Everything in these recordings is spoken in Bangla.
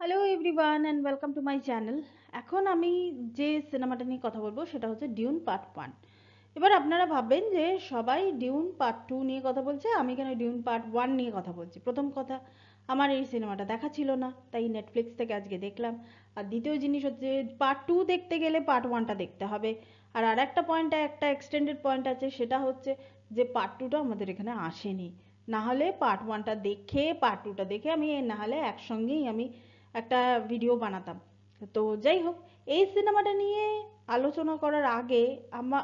hello everyone and welcome to my channel এখন আমি যে সিনেমাটা নিয়ে কথা বলবো সেটা হচ্ছে ডিউন পার্ট ওয়ান এবার আপনারা ভাববেন যে সবাই ডিউন পার্ট টু নিয়ে কথা বলছে আমি কেন ডিউন পার্ট ওয়ান নিয়ে কথা বলছি প্রথম কথা আমার এই সিনেমাটা দেখা ছিল না তাই নেটফ্লিক্স থেকে আজকে দেখলাম আর দ্বিতীয় জিনিস হচ্ছে পার্ট টু দেখতে গেলে পার্ট ওয়ানটা দেখতে হবে আর আর একটা পয়েন্ট একটা এক্সটেন্ডেড পয়েন্ট আছে সেটা হচ্ছে যে পার্ট টুটা আমাদের এখানে আসেনি না হলে পার্ট ওয়ানটা দেখে পার্ট টুটা দেখে আমি না হলে একসঙ্গেই আমি একটা ভিডিও বানাতাম তো যাই হোক এই সিনেমাটা নিয়ে আলোচনা করার আগে আমা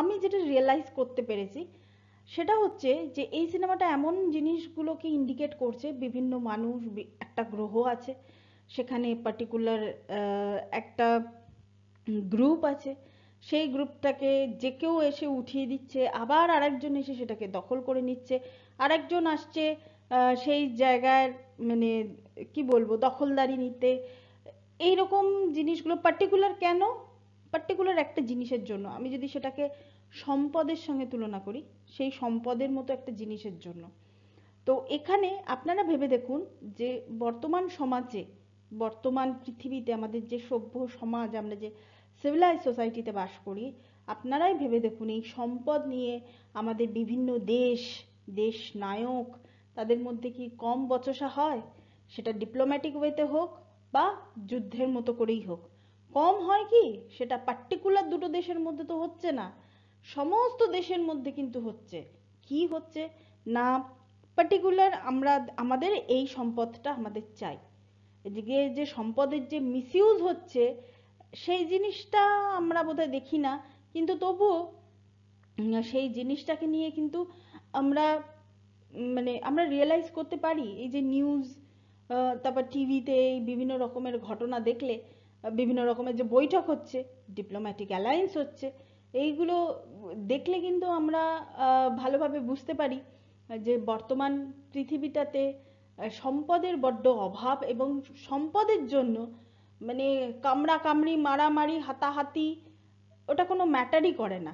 আমি যেটা রিয়েলাইজ করতে পেরেছি সেটা হচ্ছে যে এই সিনেমাটা এমন জিনিসগুলোকে ইন্ডিকেট করছে বিভিন্ন মানুষ একটা গ্রহ আছে সেখানে পার্টিকুলার একটা গ্রুপ আছে সেই গ্রুপটাকে যে কেউ এসে উঠিয়ে দিচ্ছে আবার আরেকজন এসে সেটাকে দখল করে নিচ্ছে আরেকজন আসছে সেই জায়গার মানে কি বলবো দখলদারি নিতে এইরকম জিনিসগুলো পার্টিকুলার কেন পার্টিকুলার একটা জিনিসের জন্য আমি যদি সেটাকে সম্পদের সঙ্গে তুলনা করি সেই সম্পদের মতো একটা জিনিসের জন্য তো এখানে আপনারা ভেবে দেখুন যে বর্তমান সমাজে বর্তমান পৃথিবীতে আমাদের যে সভ্য সমাজ আমরা যে সিভিলাইজ সোসাইটিতে বাস করি আপনারাই ভেবে দেখুন এই সম্পদ নিয়ে আমাদের বিভিন্ন দেশ দেশ নায়ক তাদের মধ্যে কি কম বচসা হয় সেটা ডিপ্লোম্যাটিক ওয়েতে হোক বা যুদ্ধের মতো করেই হোক কম হয় কি সেটা পার্টিকুলার দুটো দেশের মধ্যে তো হচ্ছে না সমস্ত দেশের মধ্যে কিন্তু হচ্ছে কি হচ্ছে না পার্টিকুলার আমরা আমাদের এই সম্পদটা আমাদের চাই এদিকে যে সম্পদের যে মিসইউজ হচ্ছে সেই জিনিসটা আমরা বোধহয় দেখি না কিন্তু তবুও সেই জিনিসটাকে নিয়ে কিন্তু আমরা মানে আমরা রিয়েলাইজ করতে পারি এই যে নিউজ তারপর টিভিতে এই বিভিন্ন রকমের ঘটনা দেখলে বিভিন্ন রকমের যে বৈঠক হচ্ছে ডিপ্লোম্যাটিক অ্যালায়েন্স হচ্ছে এইগুলো দেখলে কিন্তু আমরা ভালোভাবে বুঝতে পারি যে বর্তমান পৃথিবীটাতে সম্পদের বড্ড অভাব এবং সম্পদের জন্য মানে কামড়া কামড়ি মারামারি হাতাহাতি ওটা কোনো ম্যাটারই করে না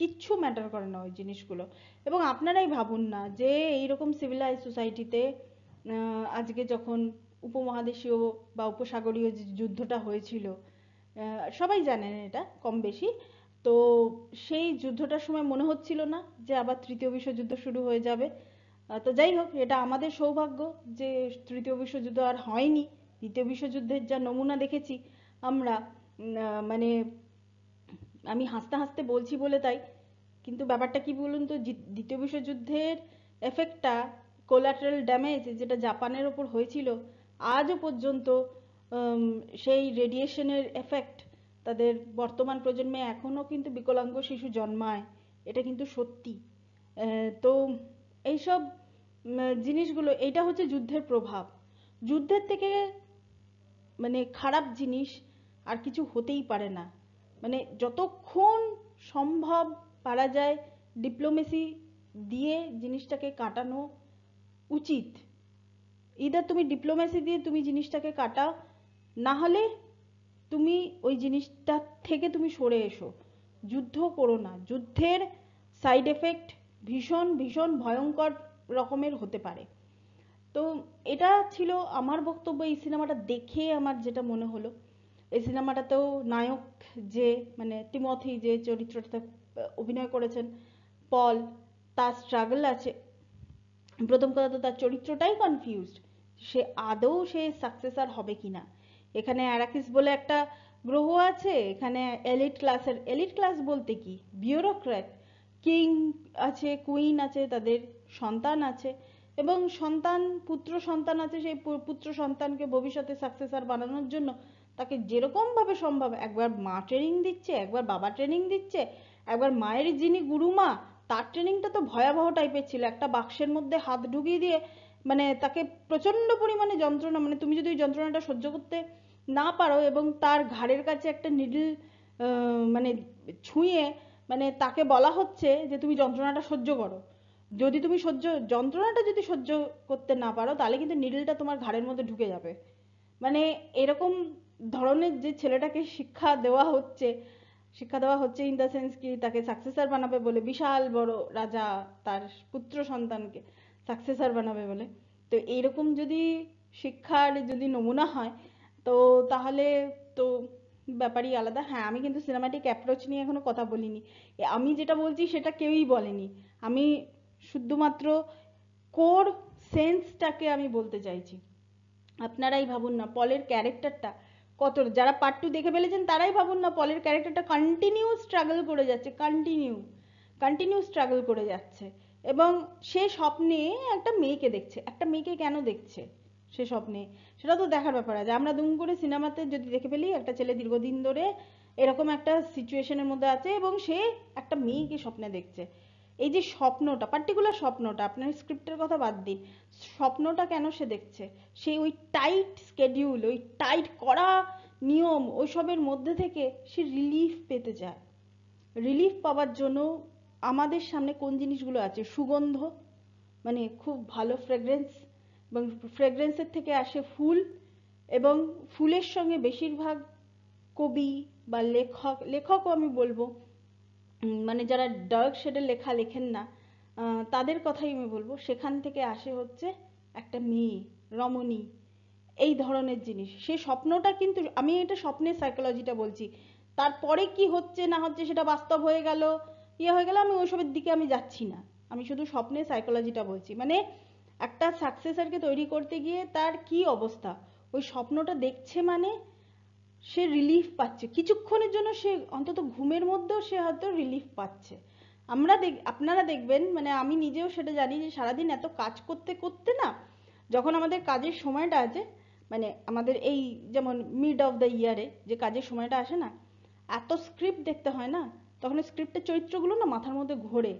কিচ্ছু ম্যাটার করে না ওই জিনিসগুলো এবং আপনারাই ভাবুন না যে এইরকম সিভিলাইজ সোসাইটিতে আজকে যখন উপমহাদেশীয় বা উপসাগরীয় যে যুদ্ধটা হয়েছিল সবাই জানেন এটা কম বেশি তো সেই যুদ্ধটার সময় মনে হচ্ছিল না যে আবার তৃতীয় বিশ্বযুদ্ধ শুরু হয়ে যাবে তো যাই হোক এটা আমাদের সৌভাগ্য যে তৃতীয় বিশ্বযুদ্ধ আর হয়নি দ্বিতীয় বিশ্বযুদ্ধের যা নমুনা দেখেছি আমরা মানে আমি হাসতে হাসতে বলছি বলে তাই কিন্তু ব্যাপারটা কি বলুন তো দ্বিতীয় বিশ্বযুদ্ধের এফেক্টটা কোলাটারাল ড্যামেজ যেটা জাপানের ওপর হয়েছিল আজও পর্যন্ত সেই রেডিয়েশনের এফেক্ট তাদের বর্তমান প্রজন্মে এখনও কিন্তু বিকলাঙ্গ শিশু জন্মায় এটা কিন্তু সত্যি তো এইসব জিনিসগুলো এইটা হচ্ছে যুদ্ধের প্রভাব যুদ্ধের থেকে মানে খারাপ জিনিস আর কিছু হতেই পারে না মানে যতক্ষণ সম্ভব পারা যায় ডিপ্লোমেসি দিয়ে জিনিসটাকে কাটানো উচিত ইদার তুমি ডিপ্লোমেসি দিয়ে তুমি জিনিসটাকে কাটাও না হলে তুমি ওই জিনিসটা থেকে তুমি সরে এসো যুদ্ধ করো না যুদ্ধের সাইড এফেক্ট ভীষণ ভীষণ ভয়ঙ্কর রকমের হতে পারে তো এটা ছিল আমার বক্তব্য এই সিনেমাটা দেখে আমার যেটা মনে হলো এই সিনেমাটাতেও নায়ক যে মানে তিমথি যে চরিত্রটাতে অভিনয় করেছেন পল তার স্ট্রাগল আছে প্রথম কথা তো তার চরিত্রটাই কনফিউজ সে আদৌ সে সাকসেসার হবে কিনা এখানে অ্যারাকিস বলে একটা গ্রহ আছে এখানে এলিট ক্লাসের এলিট ক্লাস বলতে কি বিউরোক্র্যাট কিং আছে কুইন আছে তাদের সন্তান আছে এবং সন্তান পুত্র সন্তান আছে সেই পুত্র সন্তানকে ভবিষ্যতে সাকসেসার বানানোর জন্য তাকে যেরকমভাবে সম্ভব একবার মা ট্রেনিং দিচ্ছে একবার বাবা ট্রেনিং দিচ্ছে একবার মায়ের যিনি গুরুমা তার ট্রেনিংটা তো ভয়াবহ টাইপের ছিল একটা বাক্সের মধ্যে হাত ঢুকিয়ে দিয়ে মানে তাকে প্রচন্ড পরিমাণে যন্ত্রণা মানে তুমি যদি ওই যন্ত্রণাটা সহ্য করতে না পারো এবং তার ঘাড়ের কাছে একটা নিডল মানে ছুঁয়ে মানে তাকে বলা হচ্ছে যে তুমি যন্ত্রণাটা সহ্য করো যদি তুমি সহ্য যন্ত্রণাটা যদি সহ্য করতে না পারো তাহলে কিন্তু নিডলটা তোমার ঘাড়ের মধ্যে ঢুকে যাবে মানে এরকম ধরনের যে ছেলেটাকে শিক্ষা দেওয়া হচ্ছে শিক্ষা দেওয়া হচ্ছে ইন দ্য সেন্স কি তাকে সাকসেসার বানাবে বলে বিশাল বড় রাজা তার পুত্র সন্তানকে সাকসেসার বানাবে বলে তো এইরকম যদি শিক্ষার যদি নমুনা হয় তো তাহলে তো ব্যাপারই আলাদা হ্যাঁ আমি কিন্তু সিনেমাটিক অ্যাপ্রোচ নিয়ে এখনো কথা বলিনি আমি যেটা বলছি সেটা কেউই বলেনি আমি শুধুমাত্র কোর সেন্সটাকে আমি বলতে চাইছি আপনারাই ভাবুন না পলের ক্যারেক্টারটা কত যারা পার্ট টু দেখে ফেলেছেন তারাই ভাবুন না পলের ক্যারেক্টারটা কন্টিনিউ স্ট্রাগল করে যাচ্ছে কন্টিনিউ কন্টিনিউ স্ট্রাগল করে যাচ্ছে এবং সে স্বপ্নে একটা মেয়েকে দেখছে একটা মেয়েকে কেন দেখছে সে স্বপ্নে সেটা তো দেখার ব্যাপার আছে আমরা দুম করে সিনেমাতে যদি দেখে ফেলি একটা ছেলে দীর্ঘদিন ধরে এরকম একটা সিচুয়েশনের মধ্যে আছে এবং সে একটা মেয়েকে স্বপ্নে দেখছে এই যে স্বপ্নটা পার্টিকুলার স্বপ্নটা আপনার স্ক্রিপ্টের কথা বাদ দিন স্বপ্নটা কেন সে দেখছে সেই ওই টাইট স্কেডিউল ওই টাইট করা নিয়ম ওইসবের মধ্যে থেকে সে রিলিফ পেতে চায় রিলিফ পাওয়ার জন্য আমাদের সামনে কোন জিনিসগুলো আছে সুগন্ধ মানে খুব ভালো ফ্রেগরেন্স এবং ফ্রেগরেন্সের থেকে আসে ফুল এবং ফুলের সঙ্গে বেশিরভাগ কবি বা লেখক লেখকও আমি বলবো মানে যারা ডার্ক শেডের লেখা লেখেন না তাদের কথাই আমি বলবো সেখান থেকে আসে হচ্ছে একটা মেয়ে রমণী এই ধরনের জিনিস সে স্বপ্নটা কিন্তু আমি এটা স্বপ্নের সাইকোলজিটা বলছি তারপরে কি হচ্ছে না হচ্ছে সেটা বাস্তব হয়ে গেল ইয়ে হয়ে গেল আমি ওইসবের দিকে আমি যাচ্ছি না আমি শুধু স্বপ্নের সাইকোলজিটা বলছি মানে একটা সাকসেসারকে তৈরি করতে গিয়ে তার কি অবস্থা ওই স্বপ্নটা দেখছে মানে সে রিলিফ পাচ্ছে কিছুক্ষণের জন্য সে অন্তত ঘুমের মধ্যেও সে হয়তো রিলিফ পাচ্ছে আমরা দেখ আপনারা দেখবেন মানে আমি নিজেও সেটা জানি যে সারাদিন এত কাজ করতে করতে না যখন আমাদের কাজের সময়টা আছে মানে আমাদের এই যেমন মিড অফ দ্য ইয়ারে যে কাজের সময়টা আসে না এত স্ক্রিপ্ট দেখতে হয় না তখন স্ক্রিপ্টের চরিত্রগুলো না মাথার মধ্যে ঘোরে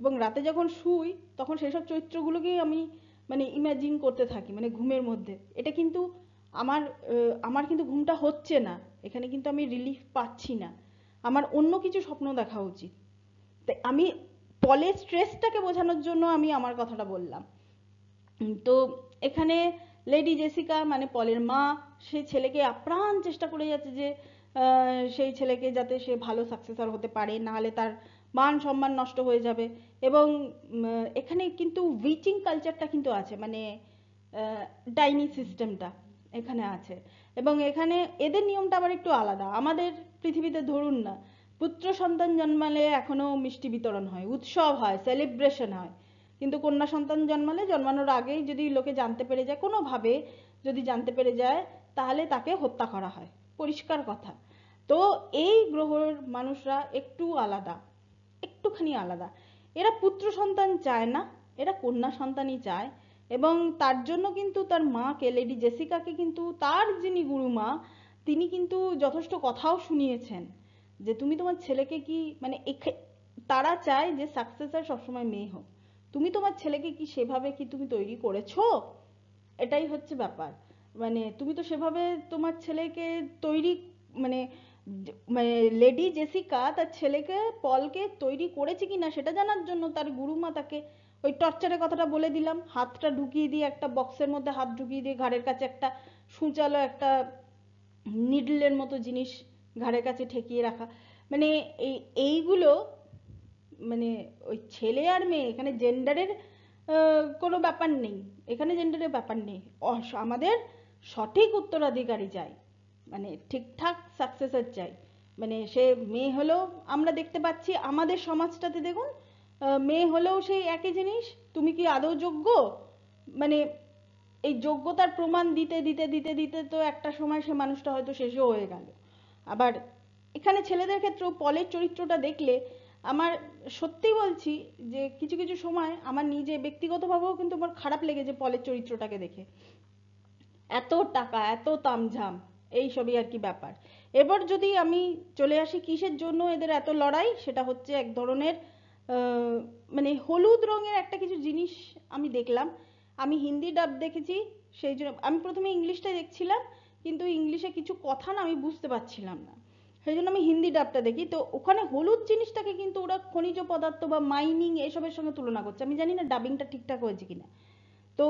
এবং রাতে যখন শুই তখন সেসব চরিত্রগুলোকেই আমি মানে ইমাজিন করতে থাকি মানে ঘুমের মধ্যে এটা কিন্তু আমার আমার কিন্তু ঘুমটা হচ্ছে না এখানে কিন্তু আমি রিলিফ পাচ্ছি না আমার অন্য কিছু স্বপ্ন দেখা উচিত তাই আমি পলের স্ট্রেসটাকে বোঝানোর জন্য আমি আমার কথাটা বললাম তো এখানে লেডি জেসিকা মানে পলের মা সে ছেলেকে আপ্রাণ চেষ্টা করে যাচ্ছে যে সেই ছেলেকে যাতে সে ভালো সাকসেসর হতে পারে নাহলে তার মান সম্মান নষ্ট হয়ে যাবে এবং এখানে কিন্তু উইচিং কালচারটা কিন্তু আছে মানে ডাইনি সিস্টেমটা এখানে আছে এবং এখানে এদের নিয়মটা আবার একটু আলাদা আমাদের পৃথিবীতে ধরুন না পুত্র সন্তান জন্মালে এখনো মিষ্টি বিতরণ হয় উৎসব হয় সেলিব্রেশন হয় কিন্তু কন্যা সন্তান জন্মালে জন্মানোর আগেই যদি লোকে জানতে পেরে যায় কোনোভাবে যদি জানতে পেরে যায় তাহলে তাকে হত্যা করা হয় পরিষ্কার কথা তো এই গ্রহর মানুষরা একটু আলাদা একটুখানি আলাদা এরা পুত্র সন্তান চায় না এরা কন্যা সন্তানই চায় এবং তার জন্য কিন্তু তার মাকে লেডি জেসিকাকে কিন্তু তার যিনি গুরুমা তিনি কিন্তু যথেষ্ট কথাও শুনিয়েছেন যে তুমি তোমার ছেলেকে কি মানে তারা চায় যে সাকসেসার সবসময় মেয়ে হোক তুমি তোমার ছেলেকে কি সেভাবে কি তুমি তৈরি করেছো এটাই হচ্ছে ব্যাপার মানে তুমি তো সেভাবে তোমার ছেলেকে তৈরি মানে মানে লেডি জেসিকা তার ছেলেকে পলকে তৈরি করেছে কিনা সেটা জানার জন্য তার গুরুমা তাকে ওই টর্চারের কথাটা বলে দিলাম হাতটা ঢুকিয়ে দিয়ে একটা বক্সের মধ্যে হাত ঢুকিয়ে দিয়ে ঘাড়ের কাছে একটা সূচালো একটা নিডলের মতো জিনিস ঘাড়ের কাছে ঠেকিয়ে রাখা মানে এই এইগুলো মানে ওই ছেলে আর মেয়ে এখানে জেন্ডারের কোনো ব্যাপার নেই এখানে জেন্ডারের ব্যাপার নেই আমাদের সঠিক উত্তরাধিকারী চাই মানে ঠিকঠাক সাকসেসর চাই মানে সে মেয়ে হলেও আমরা দেখতে পাচ্ছি আমাদের সমাজটাতে দেখুন মেয়ে হলেও সেই একই জিনিস তুমি কি আদৌ যোগ্য মানে এই যোগ্যতার প্রমাণ দিতে দিতে দিতে দিতে তো একটা সময় সে মানুষটা হয়তো শেষও হয়ে গেল আবার এখানে ছেলেদের ক্ষেত্রেও পলের চরিত্রটা দেখলে আমার সত্যি বলছি যে কিছু কিছু সময় আমার নিজে ব্যক্তিগতভাবেও কিন্তু আমার খারাপ লেগেছে পলের চরিত্রটাকে দেখে এত টাকা এত তামঝাম এইসবই আর কি ব্যাপার এবার যদি আমি চলে আসি কিসের জন্য এদের এত লড়াই সেটা হচ্ছে এক ধরনের মানে হলুদ রঙের একটা কিছু জিনিস আমি দেখলাম আমি হিন্দি ডাব দেখেছি সেই জন্য আমি প্রথমে ইংলিশটা দেখছিলাম কিন্তু ইংলিশে কিছু কথা না আমি বুঝতে পারছিলাম না সেই জন্য আমি হিন্দি ডাবটা দেখি তো ওখানে হলুদ জিনিসটাকে কিন্তু ওরা খনিজ পদার্থ বা মাইনিং এসবের সঙ্গে তুলনা করছে আমি জানি না ডাবিংটা ঠিকঠাক হয়েছে কিনা তো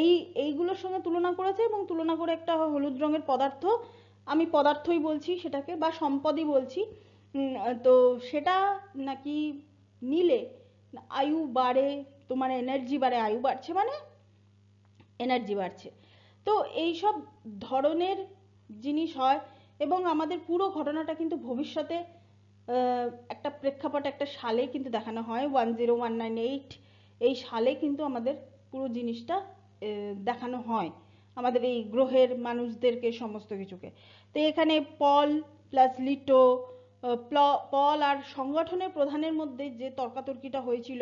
এই এইগুলোর সঙ্গে তুলনা করেছে এবং তুলনা করে একটা হলুদ রঙের পদার্থ আমি পদার্থই বলছি সেটাকে বা সম্পদই বলছি তো সেটা নাকি নিলে আয়ু বাড়ে তোমার এনার্জি বাড়ে আয়ু বাড়ছে মানে এনার্জি বাড়ছে তো এই সব ধরনের জিনিস হয় এবং আমাদের পুরো ঘটনাটা কিন্তু ভবিষ্যতে একটা প্রেক্ষাপট একটা সালে কিন্তু দেখানো হয় one zero one nine eight এই সালে কিন্তু আমাদের পুরো জিনিসটা দেখানো হয় আমাদের এই গ্রহের মানুষদেরকে সমস্ত কিছুকে তো এখানে পল প্লাস লিটো পল আর সংগঠনের প্রধানের মধ্যে যে তর্কাতর্কিটা হয়েছিল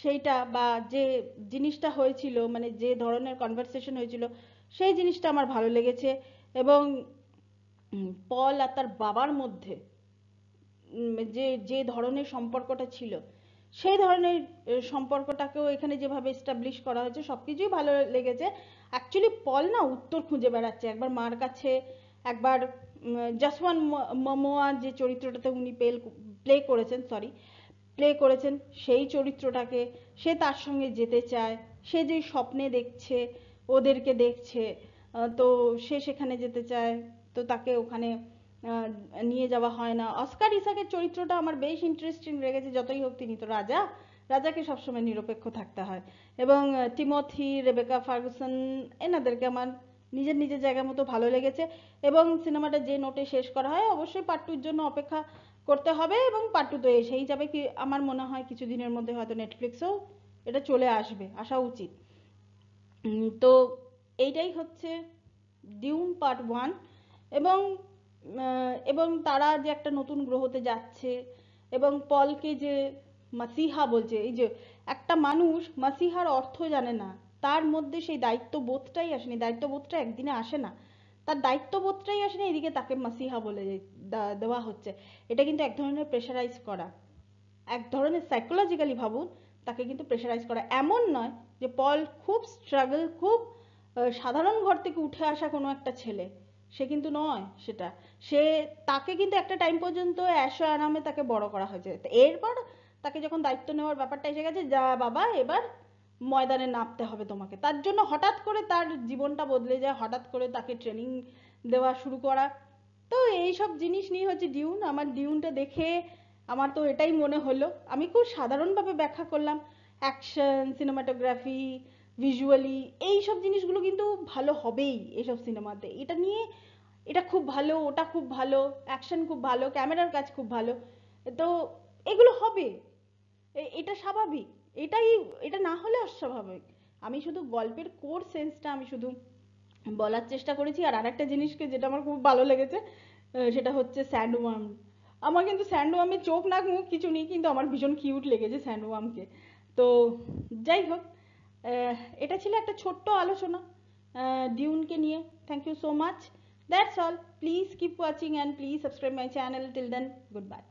সেইটা বা যে জিনিসটা হয়েছিল মানে যে ধরনের কনভারসেশন হয়েছিল সেই জিনিসটা আমার ভালো লেগেছে এবং পল আর তার বাবার মধ্যে যে যে ধরনের সম্পর্কটা ছিল সেই ধরনের সম্পর্কটাকেও এখানে যেভাবে এস্টাবলিশ করা হয়েছে সব কিছুই ভালো লেগেছে অ্যাকচুয়ালি পল না উত্তর খুঁজে বেড়াচ্ছে একবার মার কাছে একবার জাসওয়ান মমোয়া যে চরিত্রটাতে উনি পেল প্লে করেছেন সরি প্লে করেছেন সেই চরিত্রটাকে সে তার সঙ্গে যেতে চায় সে যে স্বপ্নে দেখছে ওদেরকে দেখছে তো সে সেখানে যেতে চায় তো তাকে ওখানে নিয়ে যাওয়া হয় না অস্কার ইসাকের চরিত্রটা আমার বেশ ইন্টারেস্টিং লেগেছে যতই হোক তিনি তো রাজা রাজাকে সবসময় নিরপেক্ষ থাকতে হয় এবং টিমথি রেবেকা ফার্গুসন এনাদেরকে আমার নিজের নিজের জায়গা মতো ভালো লেগেছে এবং সিনেমাটা যে নোটে শেষ করা হয় অবশ্যই পার্ট টুর জন্য অপেক্ষা করতে হবে এবং পার্ট টু তো এসেই যাবে কি আমার মনে হয় কিছুদিনের মধ্যে হয়তো নেটফ্লিক্সেও এটা চলে আসবে আসা উচিত তো এইটাই হচ্ছে ডিউন পার্ট ওয়ান এবং এবং তারা যে একটা নতুন গ্রহতে যাচ্ছে এবং পলকে যে মাসিহা বলছে এই যে একটা মানুষ মাসিহার অর্থ জানে না তার মধ্যে সেই দায়িত্ববোধটাই আসেনি দায়িত্ববোধটা একদিনে আসে না তার দায়িত্ববোধটাই আসেনি এদিকে তাকে মাসিহা বলে দেওয়া হচ্ছে এটা কিন্তু এক ধরনের প্রেশারাইজ করা এক ধরনের সাইকোলজিক্যালি ভাবুন তাকে কিন্তু প্রেশারাইজ করা এমন নয় যে পল খুব স্ট্রাগল খুব সাধারণ ঘর থেকে উঠে আসা কোনো একটা ছেলে সে কিন্তু নয় সেটা সে তাকে কিন্তু একটা টাইম পর্যন্ত অ্যাশো আরামে তাকে বড় করা হয়েছে এরপর তাকে যখন দায়িত্ব নেওয়ার ব্যাপারটা এসে গেছে যা বাবা এবার ময়দানে নামতে হবে তোমাকে তার জন্য হঠাৎ করে তার জীবনটা বদলে যায় হঠাৎ করে তাকে ট্রেনিং দেওয়া শুরু করা তো এই সব জিনিস নিয়ে হচ্ছে ডিউন আমার ডিউনটা দেখে আমার তো এটাই মনে হলো আমি খুব সাধারণভাবে ব্যাখ্যা করলাম অ্যাকশন সিনেমাটোগ্রাফি ভিজুয়ালি সব জিনিসগুলো কিন্তু ভালো হবেই এইসব সিনেমাতে এটা নিয়ে এটা খুব ভালো ওটা খুব ভালো অ্যাকশন খুব ভালো ক্যামেরার কাজ খুব ভালো তো এগুলো হবে এটা স্বাভাবিক এটাই এটা না হলে অস্বাভাবিক আমি শুধু গল্পের কোর সেন্সটা আমি শুধু বলার চেষ্টা করেছি আর আরেকটা জিনিসকে যেটা আমার খুব ভালো লেগেছে সেটা হচ্ছে স্যান্ডওয়ার্ম আমার কিন্তু স্যান্ডওয়ার্মের চোখ নাক মুখ কিছু নেই কিন্তু আমার ভীষণ কিউট লেগেছে স্যান্ডওয়ার্মকে তো যাই হোক এটা ছিল একটা ছোট্ট আলোচনা ডিউনকে নিয়ে thank you so much that's all please keep watching and please subscribe my channel till then good by